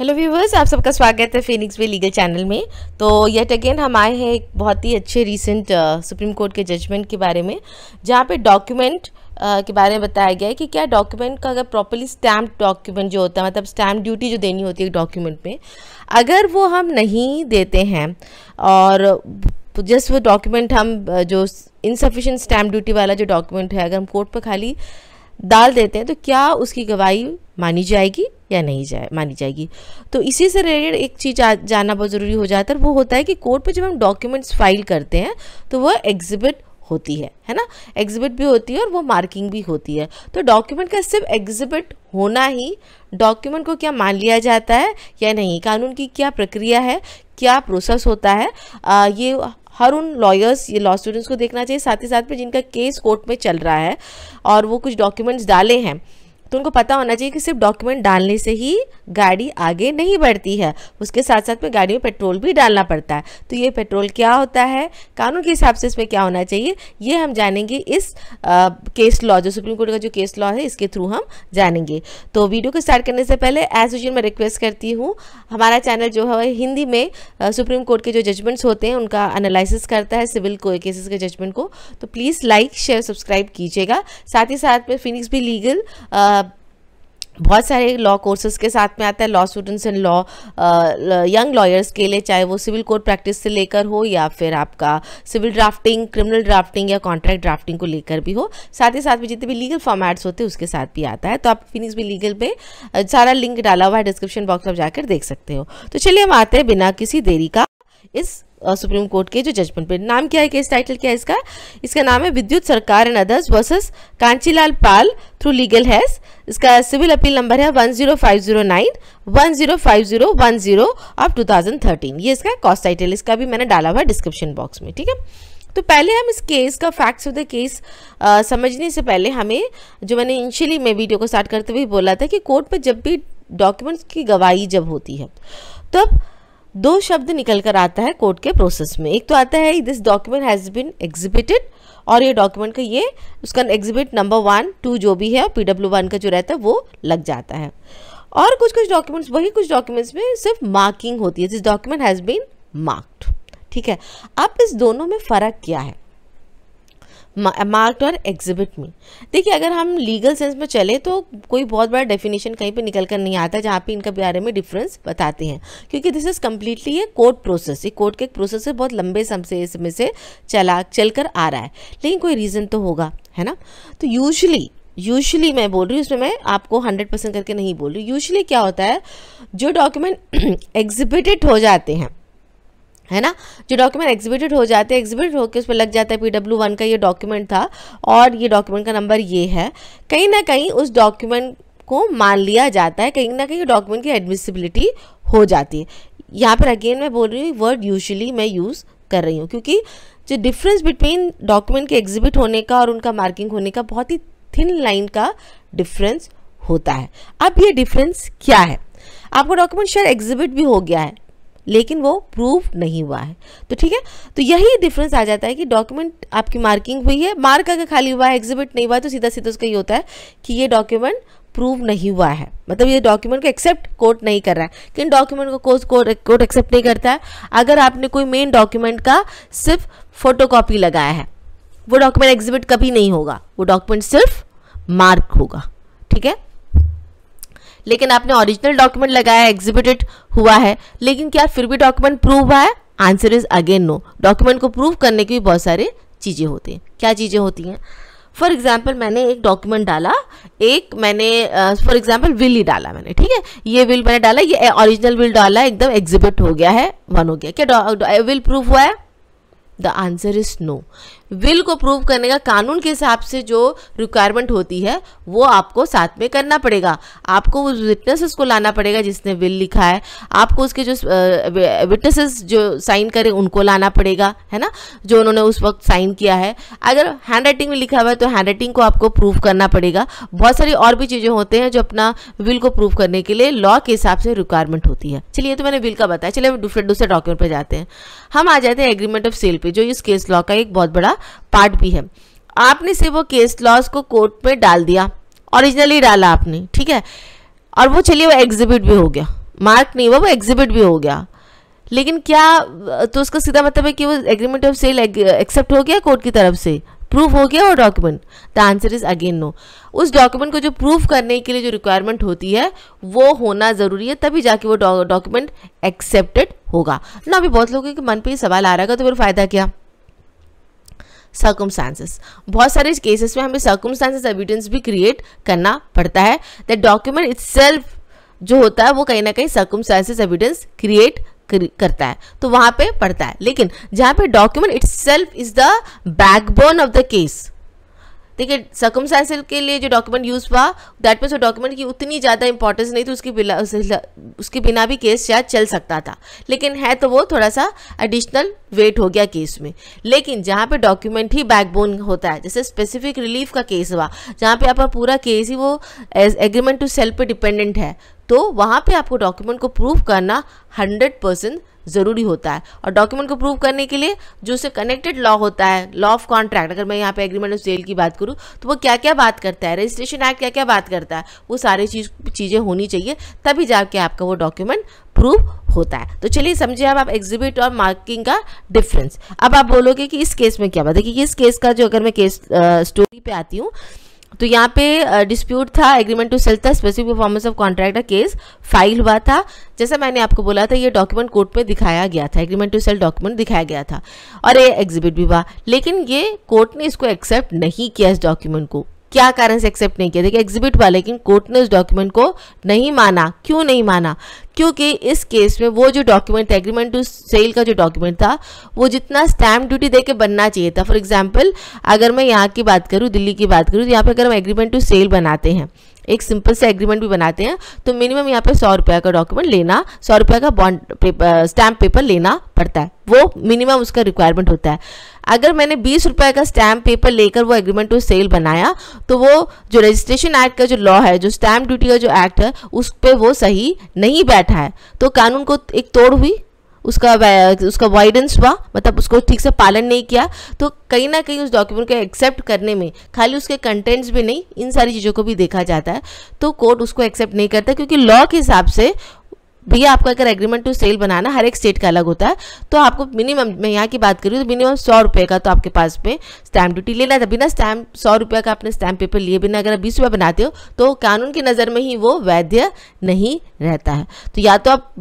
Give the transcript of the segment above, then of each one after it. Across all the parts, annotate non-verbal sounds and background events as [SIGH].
hello viewers आप सबका स्वागत है फिनिक्स वे लीगल चैनल में तो येट अगेन हम आए हैं एक बहुत ही अच्छे रीसेंट सुप्रीम कोर्ट के जजमेंट के बारे में जहाँ पे डॉक्यूमेंट uh, के बारे में बताया गया है कि क्या डॉक्यूमेंट का अगर प्रॉपरली स्टैम्प डॉक्यूमेंट जो होता है मतलब स्टैम्प ड्यूटी जो देनी होती है डॉक्यूमेंट में अगर वो हम नहीं देते हैं और जस्ट वो डॉक्यूमेंट हम uh, जो इनसफिशेंट स्टैम्प ड्यूटी वाला जो डॉक्यूमेंट है अगर हम कोर्ट पर खाली डाल देते हैं तो क्या उसकी गवाही मानी जाएगी या नहीं जाए मानी जाएगी तो इसी से रिलेटेड एक चीज़ जानना बहुत ज़रूरी हो जाता है वो होता है कि कोर्ट पर जब हम डॉक्यूमेंट्स फाइल करते हैं तो वह एग्जिबिट होती है है ना एग्जिबिट भी होती है और वो मार्किंग भी होती है तो डॉक्यूमेंट का सिर्फ एग्जिबिट होना ही डॉक्यूमेंट को क्या मान लिया जाता है या नहीं कानून की क्या प्रक्रिया है क्या प्रोसेस होता है आ, ये हर उन लॉयर्स ये लॉ स्टूडेंट्स को देखना चाहिए साथ ही साथ में जिनका केस कोर्ट में चल रहा है और वो कुछ डॉक्यूमेंट्स डाले हैं तो उनको पता होना चाहिए कि सिर्फ डॉक्यूमेंट डालने से ही गाड़ी आगे नहीं बढ़ती है उसके साथ साथ में गाड़ी में पेट्रोल भी डालना पड़ता है तो ये पेट्रोल क्या होता है कानून के हिसाब से इसमें क्या होना चाहिए ये हम जानेंगे इस आ, केस लॉ जो सुप्रीम कोर्ट का जो केस लॉ है इसके थ्रू हम जानेंगे तो वीडियो को स्टार्ट करने से पहले एज यूजल मैं रिक्वेस्ट करती हूँ हमारा चैनल जो है हिंदी में आ, सुप्रीम कोर्ट के जो जजमेंट्स होते हैं उनका एनालिसिस करता है सिविल केसेस के जजमेंट को तो प्लीज़ लाइक शेयर सब्सक्राइब कीजिएगा साथ ही साथ में फिनिक्स भी लीगल आ, बहुत सारे लॉ कोर्सेज के साथ में आता है law students and law young lawyers के लिए चाहे वो सिविल कोर्ट प्रैक्टिस से लेकर हो या फिर आपका सिविल ड्राफ्टिंग क्रिमिनल ड्राफ्टिंग या कॉन्ट्रैक्ट ड्राफ्टिंग को लेकर भी हो साथ ही साथ में जितने भी लीगल फॉर्मेट्स होते हैं उसके साथ भी आता है तो आप फिनिक्स भी लीगल पे uh, सारा लिंक डाला हुआ है डिस्क्रिप्शन बॉक्स में जाकर देख सकते हो तो चलिए हम आते हैं बिना किसी देरी का इस सुप्रीम uh, कोर्ट के जो जजमेंट पे नाम क्या है केस टाइटल क्या है इसका इसका नाम है Vidyut Sarkar and others versus Kanchilal Pal through legal heirs इसका सिविल अपील नंबर है one zero five zero nine one zero five zero one zero of two thousand thirteen ये इसका कॉस्ट टाइटल इसका भी मैंने डाला हुआ है डिस्क्रिप्शन बॉक्स में ठीक है तो पहले हम इस केस का फैक्ट्स ऑफ द केस समझने से पहले हमें जो मैंने इनिशियली मैं वीडियो को स्टार्ट करते हुए बोला था कि कोर्ट पर जब भी डॉक्यूमेंट्स की गवाही जब होती है तब दो शब्द निकल कर आता है कोर्ट के प्रोसेस में एक तो आता है this document has been exhibited और ये डॉक्यूमेंट का ये उसका एग्जिबिट नंबर वन टू जो भी है और पी डब्ल्यू वन का जो रहता है वो लग जाता है और कुछ कुछ डॉक्यूमेंट्स वही कुछ डॉक्यूमेंट्स में सिर्फ मार्किंग होती है this document has been marked ठीक है अब इस दोनों में फ़र्क क्या है मार्क्ड और एग्जिबिट में देखिए अगर हम लीगल सेंस में चले तो कोई बहुत बड़ा डेफिनेशन कहीं पे निकल कर नहीं आता जहाँ पे इनके बारे में डिफरेंस बताते हैं क्योंकि दिस इज़ कम्प्लीटली ये कोर्ट प्रोसेस ये कोर्ट के प्रोसेस बहुत लंबे समय इसमें से चला चल कर आ रहा है लेकिन कोई रीज़न तो होगा है ना तो यूजली यूजली मैं बोल रही हूँ इसमें मैं आपको हंड्रेड परसेंट करके नहीं बोल रही यूजली क्या होता है जो डॉक्यूमेंट एग्जिबिटेड [CLEARS THROAT] हो जाते हैं है ना जो डॉक्यूमेंट एग्जीबिटेड हो जाते हैं एग्जीबिट होकर उस पर लग जाता है पी डब्ल्यू वन का ये डॉक्यूमेंट था और ये डॉक्यूमेंट का नंबर ये है कहीं ना कहीं उस डॉक्यूमेंट को मान लिया जाता है कहीं ना कहीं डॉक्यूमेंट की एडमिसिबिलिटी हो जाती है यहाँ पर अगेन मैं बोल रही हूँ वर्ड यूजली मैं यूज़ कर रही हूँ क्योंकि जो डिफरेंस बिटवीन डॉक्यूमेंट के एग्जिबिट होने का और उनका मार्किंग होने का बहुत ही थिन लाइन का डिफरेंस होता है अब ये डिफरेंस क्या है आपका डॉक्यूमेंट शायद एग्जिबिट भी हो गया है लेकिन वो प्रूव नहीं हुआ है तो ठीक है तो यही डिफरेंस आ जाता है कि डॉक्यूमेंट आपकी मार्किंग हुई है मार्क अगर खाली हुआ है एग्जिबिट नहीं हुआ है तो सीधा सीधा उसका ये होता है कि ये डॉक्यूमेंट प्रूव नहीं हुआ है मतलब ये डॉक्यूमेंट को एक्सेप्ट कोर्ट नहीं कर रहा है किन डॉक्यूमेंट को कोर्ट कोर्ट एक्सेप्ट नहीं करता है अगर आपने कोई मेन डॉक्यूमेंट का सिर्फ फोटोकॉपी लगाया है वो डॉक्यूमेंट एग्जिबिट कभी नहीं होगा वो डॉक्यूमेंट सिर्फ मार्क होगा ठीक है लेकिन आपने ओरिजिनल डॉक्यूमेंट लगाया एग्जिबिटेड हुआ है लेकिन क्या फिर भी डॉक्यूमेंट प्रूव हुआ है answer is again no document को प्रूव करने की भी बहुत सारे चीज़ें होती हैं क्या चीज़ें होती हैं फॉर एग्जाम्पल मैंने एक डॉक्यूमेंट डाला एक मैंने फॉर एग्जाम्पल विल ही डाला मैंने ठीक है ये विल मैंने डाला ये ओरिजिनल विल डाला एकदम एग्जिबिट हो गया है वन हो गया क्या विल प्रूफ हुआ है the answer is no will को प्रूव करने का कानून के हिसाब से जो रिक्वायरमेंट होती है वो आपको साथ में करना पड़ेगा आपको उस विटनेसेस को लाना पड़ेगा जिसने विल लिखा है आपको उसके जो विटनेसेस जो साइन करें उनको लाना पड़ेगा है ना जो उन्होंने उस वक्त साइन किया है अगर हैंड राइटिंग में लिखा हुआ है तो हैंड राइटिंग को आपको प्रूव करना पड़ेगा बहुत सारी और भी चीज़ें होते हैं जो अपना विल को प्रूव करने के लिए लॉ के हिसाब से रिक्वायरमेंट होती है चलिए तो मैंने विल का बताया चलिए दूसरे दूसरे डॉक्यूमेंट पर जाते हैं हम आ जाते हैं एग्रीमेंट ऑफ सेल पर जो इस केस लॉ का एक बहुत बड़ा पार्ट भी है आपने सिर्फ वो केस लॉस को कोर्ट में डाल दिया ओरिजिनली डाला आपने ठीक है और वो चलिए वो एग्जिबिट भी हो गया मार्क नहीं हुआ वो एग्जिबिट भी हो गया लेकिन क्या तो उसका सीधा मतलब है कि वो एग्रीमेंट ऑफ सेल एक्सेप्ट हो गया कोर्ट की तरफ से प्रूफ हो गया वो document the answer is again no उस डॉक्यूमेंट को जो प्रूफ करने के लिए जो रिक्वायरमेंट होती है वो होना ज़रूरी है तभी जाके वो डॉक्यूमेंट एक्सेप्टेड होगा ना अभी बहुत लोगों के मन पे सवाल आ रहा है तो फिर फ़ायदा क्या सर्कमस्टांसेस बहुत सारे केसेस में हमें सर्कमस्टांसेस एविडेंस भी क्रिएट करना पड़ता है द डॉक्यूमेंट इट्स जो होता है वो कहीं ना कहीं सर्कमस्टांसेस एविडेंस क्रिएट करता है तो वहाँ पे पड़ता है लेकिन जहाँ पे document itself is the backbone of the case देखिए सकमसेंसल के लिए जो डॉक्यूमेंट यूज़ हुआ दैट मीन्स वो डॉक्यूमेंट की उतनी ज़्यादा इंपॉर्टेंस नहीं थी उसकी बिना उसके बिना भी केस शायद चल सकता था लेकिन है तो वो थोड़ा सा एडिशनल वेट हो गया केस में लेकिन जहाँ पे डॉक्यूमेंट ही बैकबोन होता है जैसे स्पेसिफिक रिलीफ का केस हुआ जहाँ पे आपका पूरा केस ही वो एग्रीमेंट टू सेल पर डिपेंडेंट है तो वहाँ पे आपको डॉक्यूमेंट को प्रूव करना हंड्रेड परसेंट ज़रूरी होता है और डॉक्यूमेंट को प्रूव करने के लिए जो उससे कनेक्टेड लॉ होता है लॉ ऑफ कॉन्ट्रैक्ट अगर मैं यहाँ पे एग्रीमेंट ऑफ सेल की बात करूँ तो वो क्या क्या बात करता है रजिस्ट्रेशन एक्ट क्या क्या बात करता है वो सारी चीज़ चीज़ें होनी चाहिए तभी जाके आपका वो डॉक्यूमेंट प्रूव होता है तो चलिए समझिए अब आप एग्जिबिट और मार्किंग का डिफरेंस अब आप बोलोगे कि इस केस में क्या बात है कि इस केस का जो अगर मैं केस स्टोरी पर आती हूँ तो यहाँ पे डिस्प्यूट था एग्रीमेंट टू सेल था स्पेसिफिक परफॉर्मेंस ऑफ कॉन्ट्रैक्ट का केस फाइल हुआ था जैसा मैंने आपको बोला था ये डॉक्यूमेंट कोर्ट में दिखाया गया था एग्रीमेंट टू सेल डॉक्यूमेंट दिखाया गया था और ये एग्जिबिट भी हुआ लेकिन ये कोर्ट ने इसको एक्सेप्ट नहीं किया इस डॉक्यूमेंट को क्या कारण से एक्सेप्ट नहीं किया देखिए एग्जिबिट वाले लेकिन कोर्ट ने उस डॉक्यूमेंट को नहीं माना क्यों नहीं माना क्योंकि इस केस में वो जो डॉक्यूमेंट था एग्रीमेंट टू सेल का जो डॉक्यूमेंट था वो जितना स्टैम्प ड्यूटी दे के बनना चाहिए था फॉर एग्जाम्पल अगर मैं यहाँ की बात करूँ दिल्ली की बात करूँ तो यहाँ पर अगर हम एग्रीमेंट टू सेल बनाते हैं एक सिंपल से एग्रीमेंट भी बनाते हैं तो मिनिमम यहाँ पे सौ रुपये का डॉक्यूमेंट लेना सौ रुपये का बॉन्ड पेपर स्टैम्प पेपर लेना पड़ता है वो मिनिमम उसका रिक्वायरमेंट होता है अगर मैंने बीस रुपये का स्टैम्प पेपर लेकर वो एग्रीमेंट टू सेल बनाया तो वो जो रजिस्ट्रेशन एक्ट का जो लॉ है जो स्टैम्प ड्यूटी का जो एक्ट है उस पर वो सही नहीं बैठा है तो कानून को एक तोड़ हुई उसका उसका वाइडेंस हुआ मतलब उसको ठीक से पालन नहीं किया तो कहीं ना कहीं उस डॉक्यूमेंट को एक्सेप्ट करने में खाली उसके कंटेंट्स भी नहीं इन सारी चीज़ों को भी देखा जाता है तो कोर्ट उसको एक्सेप्ट नहीं करता क्योंकि लॉ के हिसाब से भैया आपको अगर एग्रीमेंट टू सेल बनाना हर एक स्टेट का अलग होता है तो आपको मिनिमम मैं यहाँ की बात करूँ तो मिनिमम सौ रुपये का तो आपके पास में स्टैम्प ड्यूटी लेना था बिना स्टैम्प सौ रुपये का आपने स्टैम्प पेपर लिए बिना अगर बीस रुपये बनाते हो तो कानून की नज़र में ही वो वैध नहीं रहता है तो या तो आप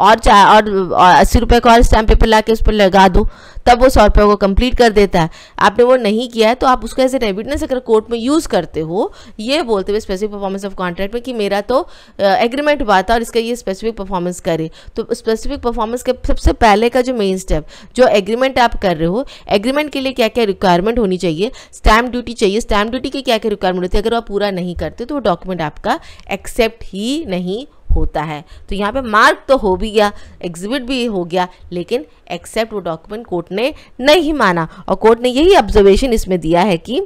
और और अस्सी रुपये का और स्टैम्प पेपर ला उस पर लगा दो तब वो सौ रुपये को कंप्लीट कर देता है आपने वो नहीं किया है तो आप उसको एज एन एविडेंस अगर कोर्ट में यूज़ करते हो ये बोलते हुए स्पेसिफिक परफॉर्मेंस ऑफ कॉन्ट्रैक्ट में कि मेरा तो एग्रीमेंट हुआ था और इसका ये स्पेसिफिक परफॉर्मेंस करे तो स्पेसिफिक परफॉर्मेंस के सबसे पहले का जो मेन स्टेप जो एग्रीमेंट आप कर रहे हो एग्रीमेंट के लिए क्या क्या रिक्वायरमेंट होनी चाहिए स्टैम्प ड्यूटी चाहिए स्टैम्प ड्यूटी की क्या क्या रिक्वायरमेंट होती है अगर आप पूरा नहीं करते तो वो डॉक्यूमेंट आपका एक्सेप्ट ही नहीं होता है तो यहाँ पे मार्क तो हो भी गया एग्जिबिट भी हो गया लेकिन एक्सेप्ट वो डॉक्यूमेंट कोर्ट ने नहीं माना और कोर्ट ने यही ऑब्जर्वेशन इसमें दिया है कि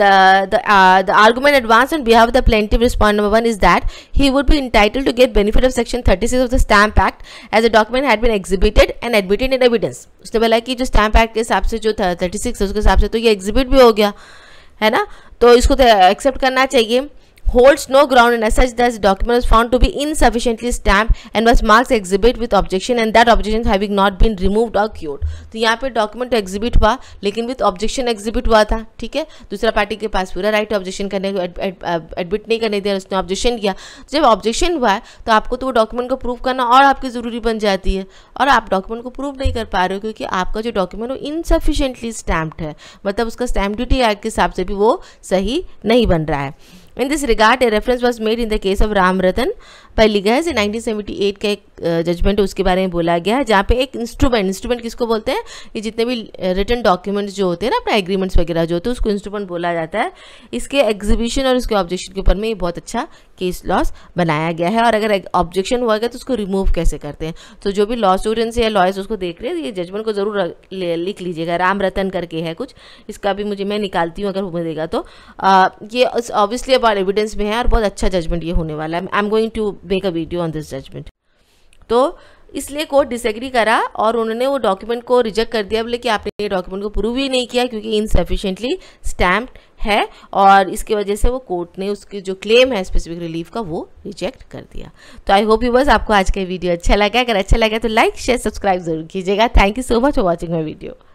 the the uh, the argument advanced on behalf of the plaintiff respondent number one is that he would be entitled to get benefit of section 36 of the stamp act as the document had been exhibited and admitted in evidence उसने बोला कि जो stamp act के हिसाब से जो था thirty six उसके हिसाब से तो ये एग्जिबिट भी हो गया है ना तो इसको तो एक्सेप्ट करना चाहिए holds no ground and as such the document was found to be insufficiently stamped and was marked exhibit with objection and that objection having not been removed or cured तो यहाँ पे डॉक्यूमेंट एग्जिबिट हुआ लेकिन with objection exhibit हुआ था ठीक है दूसरा पार्टी के पास पूरा राइट ऑब्जेक्शन करने एडमिट uh, नहीं करने दिया उसने ऑब्जेक्शन किया जब ऑब्जेक्शन हुआ है तो आपको तो वो डॉक्यूमेंट को प्रूव करना और आपकी ज़रूरी बन जाती है और आप डॉक्यूमेंट को प्रूव नहीं कर पा रहे हो क्योंकि आपका जो डॉक्यूमेंट वो इनसफिशेंटली स्टैम्प्ड है मतलब उसका स्टैम्प ड्यूटी एक्ट के हिसाब से भी वो सही नहीं बन रहा है In this regard, a reference was made in the case of Ramratan पर सेवेंटी एट का एक जजमेंट है उसके बारे में बोला गया है जहाँ पे एक इंस्ट्रूमेंट इंस्ट्रूमेंट किसको बोलते हैं ये जितने भी रिटर्न डॉक्यूमेंट्स जो होते हैं ना अपना एग्रीमेंट्स वगैरह जो होते हैं उसको इंस्ट्रूमेंट बोला जाता है इसके एग्जीबिशन और उसके ऑब्जेक्शन के ऊपर में ये बहुत अच्छा केस लॉस बनाया गया है और अगर ऑब्जेक्शन हुआ गया तो उसको रिमूव कैसे करते हैं तो जो भी लॉ स्टूडेंट्स या लॉयर्स उसको देख रहे हैं तो ये जजमेंट को ज़रूर लिख लीजिएगा राम रतन करके है कुछ इसका भी मुझे मैं निकालती हूँ अगर हुए देगा तो ये ऑब्वियसली अब एविडेंस में है और बहुत अच्छा जजमेंट ये होने वाला है I am going to make a video on this judgment तो इसलिए कोर्ट डिसएग्री करा और उन्होंने वो डॉक्यूमेंट को रिजेक्ट कर दिया बोले कि आपने ये डॉक्यूमेंट को प्रूव ही नहीं किया क्योंकि इनसफिशेंटली स्टैम्प है और इसकी वजह से वो कोर्ट ने उसकी जो क्लेम है स्पेसिफिक रिलीफ का वो रिजेक्ट कर दिया तो आई होप यू बस आपको आज का वीडियो अच्छा लगा अगर अच्छा लगा तो लाइक शेयर सब्सक्राइब जरूर कीजिएगा thank you so much for watching my video